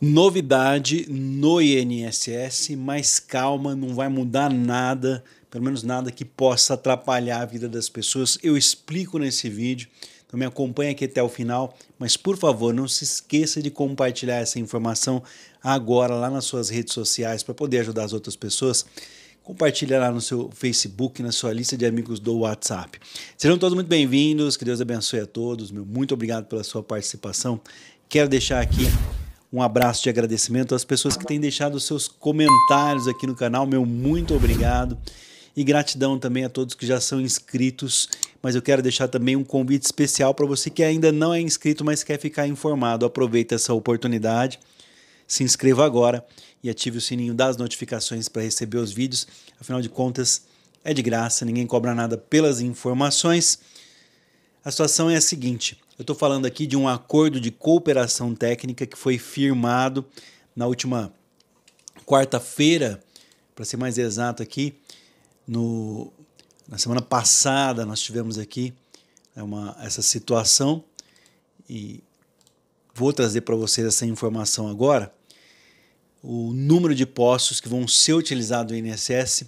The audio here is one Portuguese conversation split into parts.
Novidade no INSS, mais calma, não vai mudar nada, pelo menos nada que possa atrapalhar a vida das pessoas. Eu explico nesse vídeo, então me acompanha aqui até o final, mas por favor, não se esqueça de compartilhar essa informação agora lá nas suas redes sociais para poder ajudar as outras pessoas. Compartilha lá no seu Facebook, na sua lista de amigos do WhatsApp. Sejam todos muito bem-vindos, que Deus abençoe a todos. Meu muito obrigado pela sua participação. Quero deixar aqui um abraço de agradecimento às pessoas que têm deixado seus comentários aqui no canal. Meu muito obrigado. E gratidão também a todos que já são inscritos. Mas eu quero deixar também um convite especial para você que ainda não é inscrito, mas quer ficar informado. Aproveita essa oportunidade. Se inscreva agora e ative o sininho das notificações para receber os vídeos. Afinal de contas, é de graça, ninguém cobra nada pelas informações. A situação é a seguinte: eu estou falando aqui de um acordo de cooperação técnica que foi firmado na última quarta-feira, para ser mais exato aqui, no, na semana passada nós tivemos aqui né, uma, essa situação e vou trazer para vocês essa informação agora. O número de postos que vão ser utilizados no INSS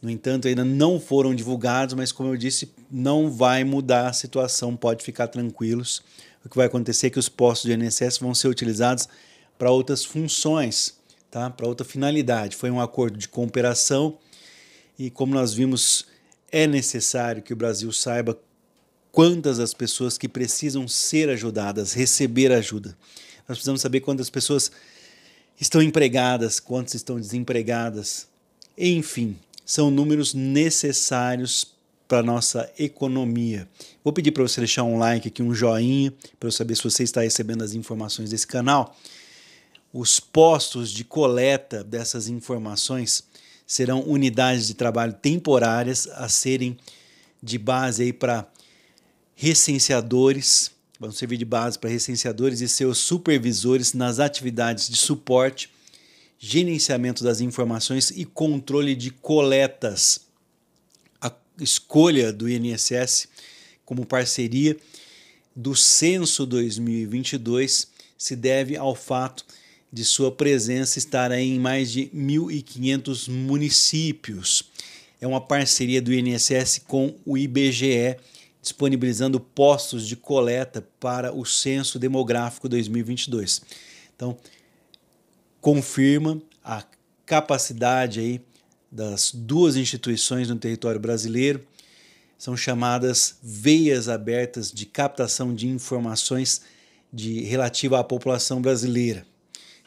no entanto, ainda não foram divulgados, mas como eu disse, não vai mudar a situação, pode ficar tranquilos. O que vai acontecer é que os postos de INSS vão ser utilizados para outras funções, tá? para outra finalidade. Foi um acordo de cooperação e, como nós vimos, é necessário que o Brasil saiba quantas as pessoas que precisam ser ajudadas, receber ajuda. Nós precisamos saber quantas pessoas estão empregadas, quantas estão desempregadas. Enfim, são números necessários para a nossa economia. Vou pedir para você deixar um like aqui, um joinha, para eu saber se você está recebendo as informações desse canal. Os postos de coleta dessas informações serão unidades de trabalho temporárias a serem de base aí para recenseadores, vão servir de base para recenseadores e seus supervisores nas atividades de suporte gerenciamento das informações e controle de coletas. A escolha do INSS como parceria do censo 2022 se deve ao fato de sua presença estar em mais de 1.500 municípios. É uma parceria do INSS com o IBGE, disponibilizando postos de coleta para o Censo Demográfico 2022. Então, confirma a capacidade aí das duas instituições no território brasileiro. São chamadas veias abertas de captação de informações de relativa à população brasileira.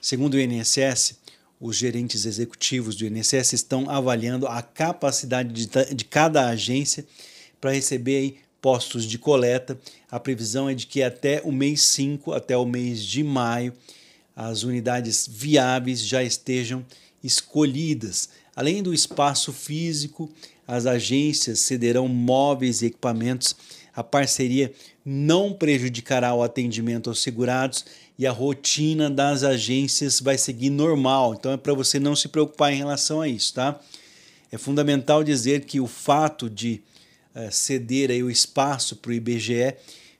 Segundo o INSS, os gerentes executivos do INSS estão avaliando a capacidade de, de cada agência para receber aí, postos de coleta. A previsão é de que até o mês 5, até o mês de maio, as unidades viáveis já estejam escolhidas. Além do espaço físico, as agências cederão móveis e equipamentos. A parceria não prejudicará o atendimento aos segurados e a rotina das agências vai seguir normal. Então é para você não se preocupar em relação a isso, tá? É fundamental dizer que o fato de é, ceder aí o espaço para o IBGE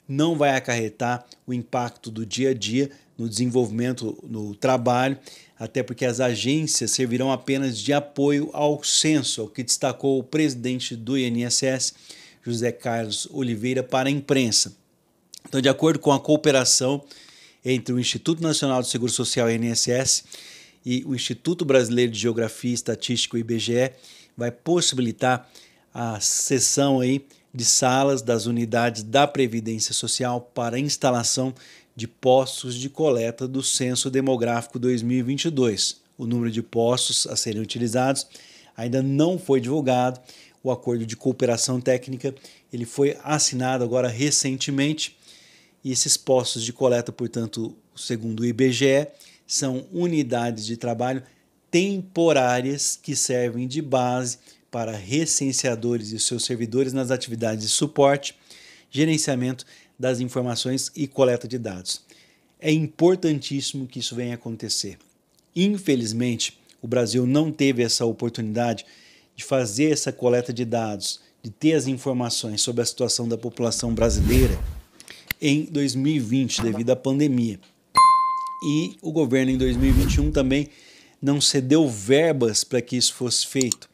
não vai acarretar o impacto do dia a dia no desenvolvimento no trabalho, até porque as agências servirão apenas de apoio ao censo, é o que destacou o presidente do INSS, José Carlos Oliveira, para a imprensa. Então, de acordo com a cooperação entre o Instituto Nacional do Seguro Social INSS e o Instituto Brasileiro de Geografia e Estatística, IBGE, vai possibilitar a cessão aí de salas das unidades da Previdência Social para instalação de postos de coleta do Censo Demográfico 2022. O número de postos a serem utilizados ainda não foi divulgado. O acordo de cooperação técnica ele foi assinado agora recentemente e esses postos de coleta, portanto, segundo o IBGE, são unidades de trabalho temporárias que servem de base para recenseadores e seus servidores nas atividades de suporte, gerenciamento das informações e coleta de dados. É importantíssimo que isso venha a acontecer. Infelizmente, o Brasil não teve essa oportunidade de fazer essa coleta de dados, de ter as informações sobre a situação da população brasileira em 2020, devido à pandemia. E o governo em 2021 também não cedeu verbas para que isso fosse feito,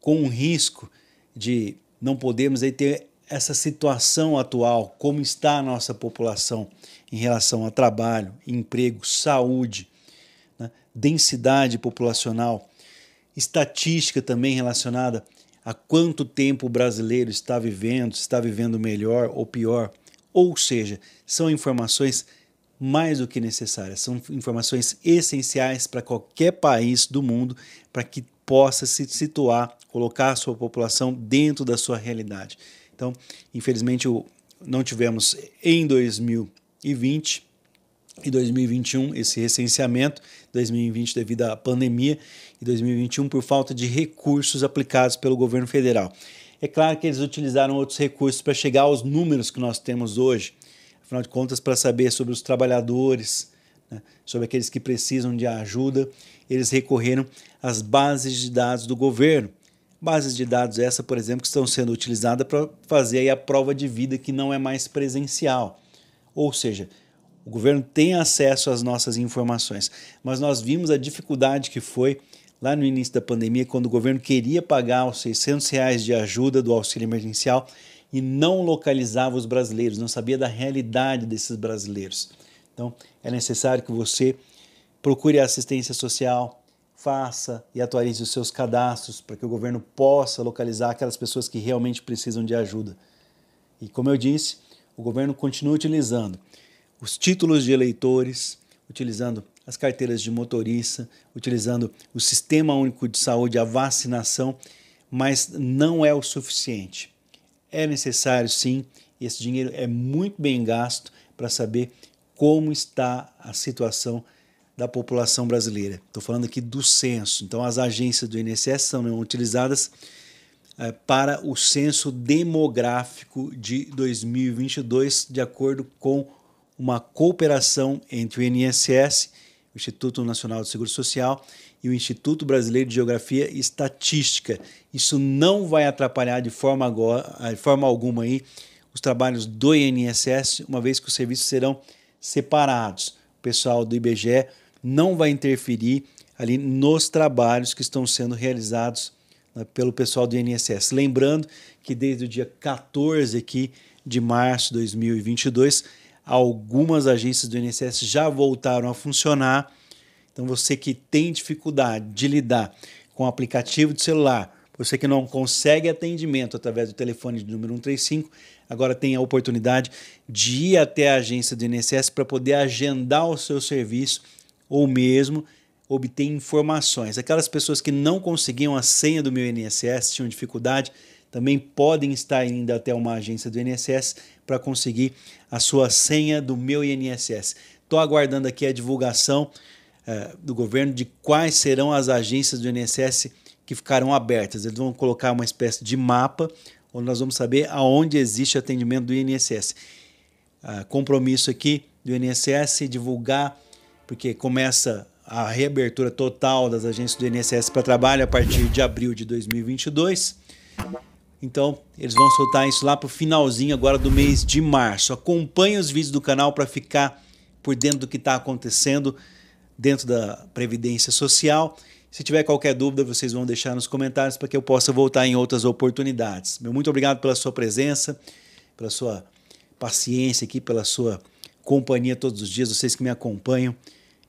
com o risco de não podermos aí ter essa situação atual, como está a nossa população em relação a trabalho, emprego, saúde, né? densidade populacional, estatística também relacionada a quanto tempo o brasileiro está vivendo, se está vivendo melhor ou pior. Ou seja, são informações mais do que necessárias, são informações essenciais para qualquer país do mundo para que possa se situar, colocar a sua população dentro da sua realidade. Então, infelizmente, não tivemos em 2020 e 2021 esse recenseamento, 2020 devido à pandemia e 2021 por falta de recursos aplicados pelo governo federal. É claro que eles utilizaram outros recursos para chegar aos números que nós temos hoje, afinal de contas, para saber sobre os trabalhadores, né, sobre aqueles que precisam de ajuda, eles recorreram às bases de dados do governo. Bases de dados essa, por exemplo, que estão sendo utilizadas para fazer a prova de vida que não é mais presencial. Ou seja, o governo tem acesso às nossas informações, mas nós vimos a dificuldade que foi lá no início da pandemia, quando o governo queria pagar os 600 reais de ajuda do auxílio emergencial e não localizava os brasileiros, não sabia da realidade desses brasileiros. Então, é necessário que você procure assistência social, faça e atualize os seus cadastros para que o governo possa localizar aquelas pessoas que realmente precisam de ajuda. E como eu disse, o governo continua utilizando os títulos de eleitores, utilizando as carteiras de motorista, utilizando o Sistema Único de Saúde, a vacinação, mas não é o suficiente. É necessário sim, e esse dinheiro é muito bem gasto para saber como está a situação da população brasileira. Estou falando aqui do censo. Então, as agências do INSS são né, utilizadas é, para o censo demográfico de 2022, de acordo com uma cooperação entre o INSS, o Instituto Nacional do Seguro Social, e o Instituto Brasileiro de Geografia e Estatística. Isso não vai atrapalhar de forma, agora, de forma alguma aí os trabalhos do INSS, uma vez que os serviços serão separados. O pessoal do IBGE não vai interferir ali nos trabalhos que estão sendo realizados né, pelo pessoal do INSS. Lembrando que desde o dia 14 aqui de março de 2022, algumas agências do INSS já voltaram a funcionar. Então você que tem dificuldade de lidar com o aplicativo de celular, você que não consegue atendimento através do telefone de número 135, agora tem a oportunidade de ir até a agência do INSS para poder agendar o seu serviço ou mesmo obter informações. Aquelas pessoas que não conseguiam a senha do meu INSS, tinham dificuldade, também podem estar indo até uma agência do INSS para conseguir a sua senha do meu INSS. Estou aguardando aqui a divulgação eh, do governo de quais serão as agências do INSS que ficarão abertas. Eles vão colocar uma espécie de mapa onde nós vamos saber aonde existe atendimento do INSS. Uh, ah, compromisso aqui do INSS divulgar porque começa a reabertura total das agências do INSS para trabalho a partir de abril de 2022. Então, eles vão soltar isso lá para o finalzinho agora do mês de março. Acompanhe os vídeos do canal para ficar por dentro do que está acontecendo dentro da Previdência Social. Se tiver qualquer dúvida, vocês vão deixar nos comentários para que eu possa voltar em outras oportunidades. Meu muito obrigado pela sua presença, pela sua paciência aqui, pela sua companhia todos os dias, vocês que me acompanham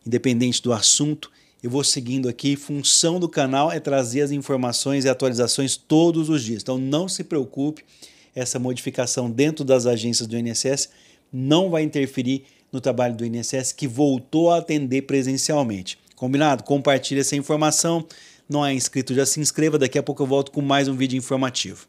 independente do assunto, eu vou seguindo aqui. Função do canal é trazer as informações e atualizações todos os dias. Então não se preocupe, essa modificação dentro das agências do INSS não vai interferir no trabalho do INSS que voltou a atender presencialmente. Combinado? Compartilhe essa informação. Não é inscrito, já se inscreva. Daqui a pouco eu volto com mais um vídeo informativo.